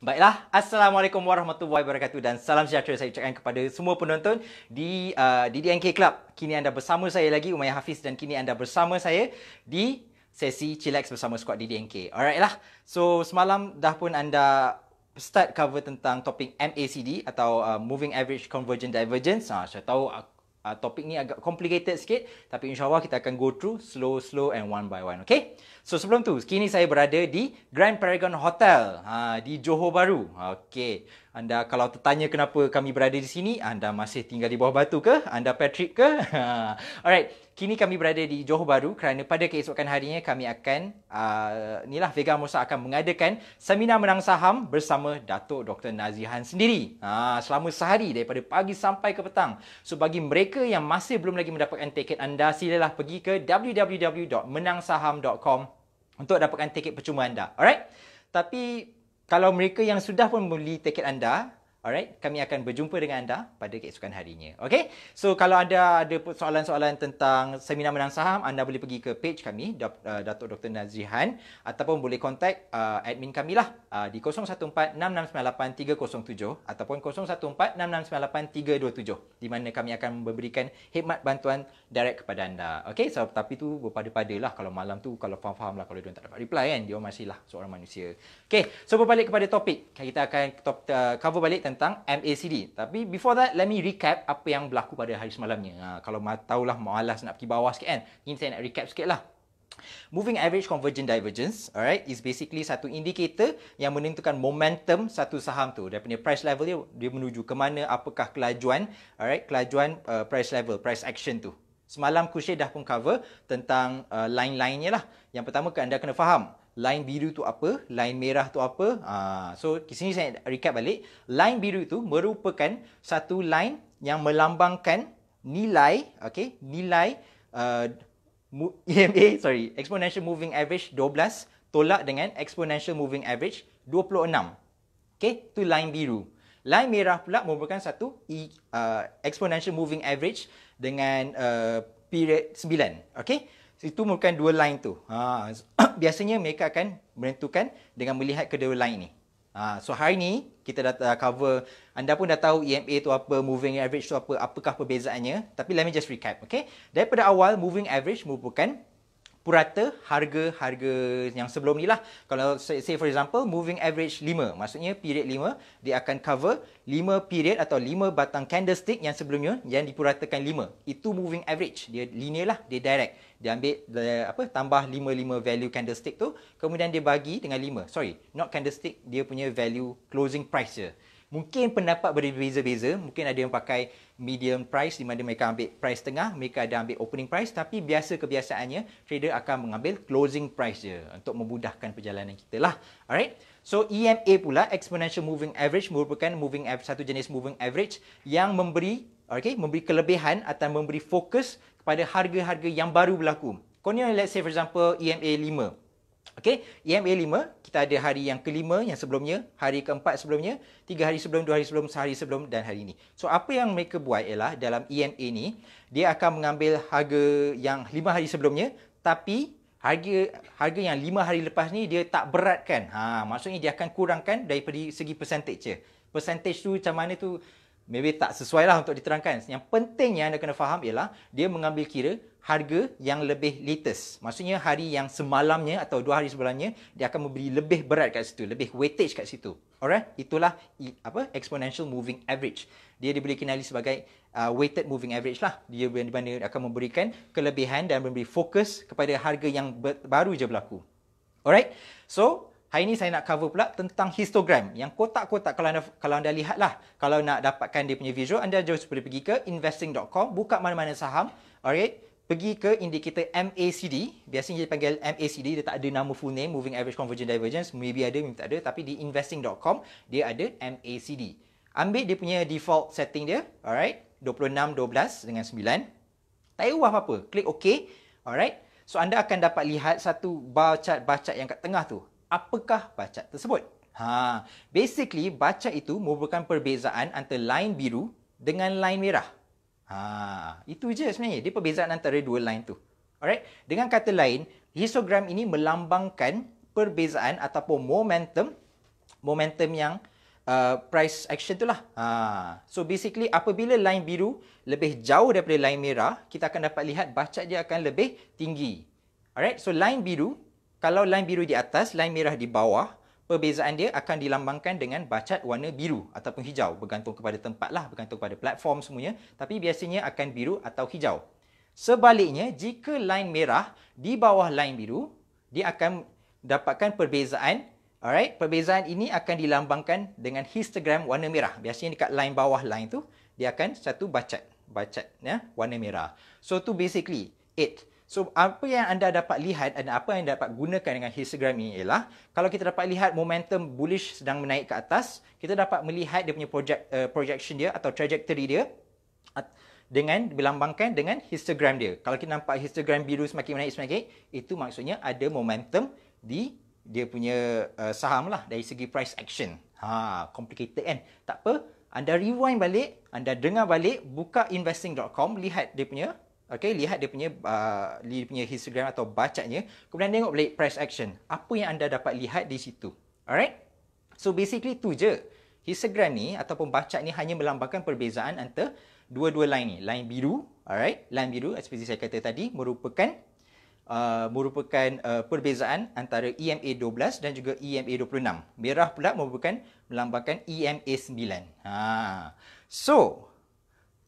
Baiklah, Assalamualaikum warahmatullahi wabarakatuh dan salam sejahtera saya ucapkan kepada semua penonton di uh, DDNK Club. Kini anda bersama saya lagi, Umayyah Hafiz dan kini anda bersama saya di sesi Chillax bersama squad DDNK. lah, so semalam dah pun anda start cover tentang topik MACD atau uh, Moving Average Convergent Divergence. Ha, saya tahu uh, ah, topik ni agak complicated sikit tapi insyaallah kita akan go through slow slow and one by one okay so sebelum tu kini saya berada di Grand Paragon Hotel uh, di Johor Bahru okay anda kalau tertanya kenapa kami berada di sini anda masih tinggal di bawah batu ke anda Patrick ke alright Kini kami berada di Johor Bahru kerana pada keesokan harinya kami akan uh, ah, inilah Vega Musa akan mengadakan seminar menang saham bersama Datuk Dr Nazihan sendiri. uh, selama sehari daripada pagi sampai ke petang. So bagi mereka yang masih belum lagi mendapatkan tiket anda silalah pergi ke www.menangsaham.com untuk dapatkan tiket percuma anda. Alright? Tapi kalau mereka yang sudah pun membeli tiket anda, Alright, kami akan berjumpa dengan anda pada keesokan harinya. Okay, so kalau anda ada soalan-soalan tentang seminar menang saham, anda boleh pergi ke page kami, uh, Datuk Dr. Nazrihan, ataupun boleh contact uh, admin kami lah uh, di 014-6698-307 ataupun 014-6698-327 di mana kami akan memberikan khidmat bantuan direct kepada anda. Okay, so, tapi tu berpada-pada lah kalau malam tu, kalau faham-faham lah, kalau dia tak dapat reply kan, dia masih lah seorang manusia. Okay, so berbalik kepada topik, kita akan top, uh, cover balik tentang MACD. Tapi before that, let me recap apa yang berlaku pada hari semalamnya. Ha, kalau tahulah malas nak pergi bawah sikit kan. Ini saya nak recap sikit lah. Moving Average Convergent Divergence alright, is basically satu indikator yang menentukan momentum satu saham tu daripada price level dia, dia menuju ke mana apakah kelajuan alright, kelajuan uh, price level, price action tu. Semalam Kushe dah pun cover tentang uh, line-line lah. Yang pertama anda kena faham line biru tu apa, line merah tu apa. Ha, so, di sini saya recap balik. Line biru itu merupakan satu line yang melambangkan nilai, okay, nilai uh, EMA, eh, sorry, exponential moving average 12 tolak dengan exponential moving average 26. Okay, tu line biru. Line merah pula merupakan satu e, uh, exponential moving average dengan uh, period 9. Okay, itu merupakan dua line tu. Ha, biasanya mereka akan menentukan dengan melihat kedua line ni. Ha, so hari ni kita dah cover, anda pun dah tahu EMA tu apa, moving average tu apa, apakah perbezaannya. Tapi let me just recap. Okay? Daripada awal, moving average merupakan purata harga-harga yang sebelum ni lah. Kalau say, for example, moving average 5. Maksudnya period 5, dia akan cover 5 period atau 5 batang candlestick yang sebelumnya yang dipuratakan 5. Itu moving average. Dia linear lah, dia direct. Dia ambil dia, apa tambah 5-5 value candlestick tu, kemudian dia bagi dengan 5. Sorry, not candlestick, dia punya value closing price je. Mungkin pendapat berbeza-beza. Mungkin ada yang pakai medium price di mana mereka ambil price tengah, mereka ada ambil opening price tapi biasa kebiasaannya trader akan mengambil closing price je untuk memudahkan perjalanan kita lah. Alright. So EMA pula exponential moving average merupakan moving average satu jenis moving average yang memberi okay, memberi kelebihan atau memberi fokus kepada harga-harga yang baru berlaku. Kau ni let's say for example EMA 5. Okey, EMA 5, kita ada hari yang kelima yang sebelumnya, hari keempat sebelumnya, tiga hari sebelum, dua hari sebelum, sehari sebelum dan hari ini. So, apa yang mereka buat ialah dalam EMA ni, dia akan mengambil harga yang lima hari sebelumnya tapi harga harga yang lima hari lepas ni dia tak beratkan. Ha, maksudnya dia akan kurangkan daripada segi percentage je. Percentage tu macam mana tu, maybe tak sesuai lah untuk diterangkan. Yang penting yang anda kena faham ialah dia mengambil kira harga yang lebih latest. Maksudnya hari yang semalamnya atau dua hari sebelumnya dia akan memberi lebih berat kat situ, lebih weightage kat situ. Alright, itulah apa exponential moving average. Dia diberi kenali sebagai uh, weighted moving average lah. Dia di mana akan memberikan kelebihan dan memberi fokus kepada harga yang baru je berlaku. Alright, so Hari ini saya nak cover pula tentang histogram yang kotak-kotak kalau anda kalau anda lihatlah. Kalau nak dapatkan dia punya visual anda just boleh pergi ke investing.com buka mana-mana saham. Alright, pergi ke indikator MACD, biasanya dia panggil MACD, dia tak ada nama full name, Moving Average Convergent Divergence, maybe ada, maybe tak ada, tapi di investing.com, dia ada MACD. Ambil dia punya default setting dia, alright, 26, 12 dengan 9. Tak ubah apa-apa, klik OK, alright. So, anda akan dapat lihat satu bar chart, bar chart yang kat tengah tu apakah bacat tersebut? Ha, basically bacat itu merupakan perbezaan antara line biru dengan line merah. Ha, itu je sebenarnya. Dia perbezaan antara dua line tu. Alright. Dengan kata lain, histogram ini melambangkan perbezaan ataupun momentum momentum yang uh, price action tu lah. Ha. So basically apabila line biru lebih jauh daripada line merah, kita akan dapat lihat bacat dia akan lebih tinggi. Alright, so line biru kalau line biru di atas, line merah di bawah, perbezaan dia akan dilambangkan dengan bacat warna biru ataupun hijau. Bergantung kepada tempat lah, bergantung kepada platform semuanya. Tapi biasanya akan biru atau hijau. Sebaliknya, jika line merah di bawah line biru, dia akan dapatkan perbezaan. Alright, perbezaan ini akan dilambangkan dengan histogram warna merah. Biasanya dekat line bawah line tu, dia akan satu bacat. Bacat, ya, warna merah. So, tu basically it. So apa yang anda dapat lihat dan apa yang dapat gunakan dengan histogram ini ialah kalau kita dapat lihat momentum bullish sedang menaik ke atas, kita dapat melihat dia punya project uh, projection dia atau trajectory dia dengan dilambangkan dengan histogram dia. Kalau kita nampak histogram biru semakin menaik semakin, naik, itu maksudnya ada momentum di dia punya uh, saham lah dari segi price action. Ha, complicated kan. Tak apa, anda rewind balik, anda dengar balik, buka investing.com, lihat dia punya Okay, lihat dia punya uh, dia punya histogram atau bacaknya. Kemudian tengok balik price action. Apa yang anda dapat lihat di situ. Alright? So, basically tu je. Histogram ni ataupun bacak ni hanya melambangkan perbezaan antara dua-dua line ni. Line biru. Alright? Line biru, seperti saya kata tadi, merupakan uh, merupakan uh, perbezaan antara EMA12 dan juga EMA26. Merah pula merupakan melambangkan e EMA9. Ha. So,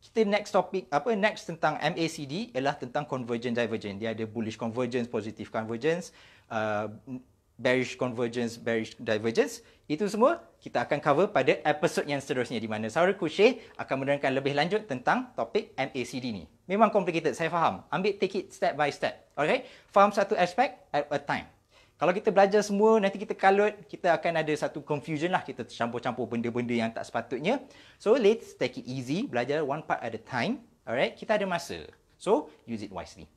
kita next topic apa next tentang MACD ialah tentang convergence divergence dia ada bullish convergence positive convergence uh, bearish convergence bearish divergence itu semua kita akan cover pada episod yang seterusnya di mana Saur Kushe akan menerangkan lebih lanjut tentang topik MACD ni memang complicated saya faham ambil take it step by step okay faham satu aspek at a time kalau kita belajar semua, nanti kita kalut, kita akan ada satu confusion lah. Kita campur campur benda-benda yang tak sepatutnya. So, let's take it easy. Belajar one part at a time. Alright, kita ada masa. So, use it wisely.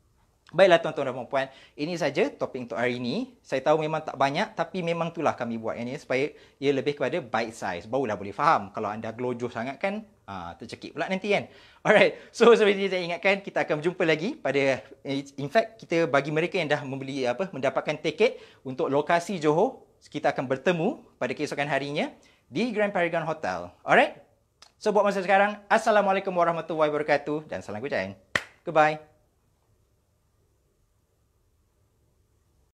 Baiklah tuan-tuan dan puan-puan, ini saja topik untuk hari ini. Saya tahu memang tak banyak tapi memang itulah kami buat ini supaya ia lebih kepada bite size. Barulah boleh faham kalau anda gelojoh sangat kan, ha, tercekik pula nanti kan. Alright, so seperti yang saya ingatkan kita akan berjumpa lagi pada, eh, in fact kita bagi mereka yang dah membeli apa, mendapatkan tiket untuk lokasi Johor, kita akan bertemu pada keesokan harinya di Grand Paragon Hotel. Alright, so buat masa sekarang, Assalamualaikum Warahmatullahi Wabarakatuh dan salam kejayaan. Goodbye.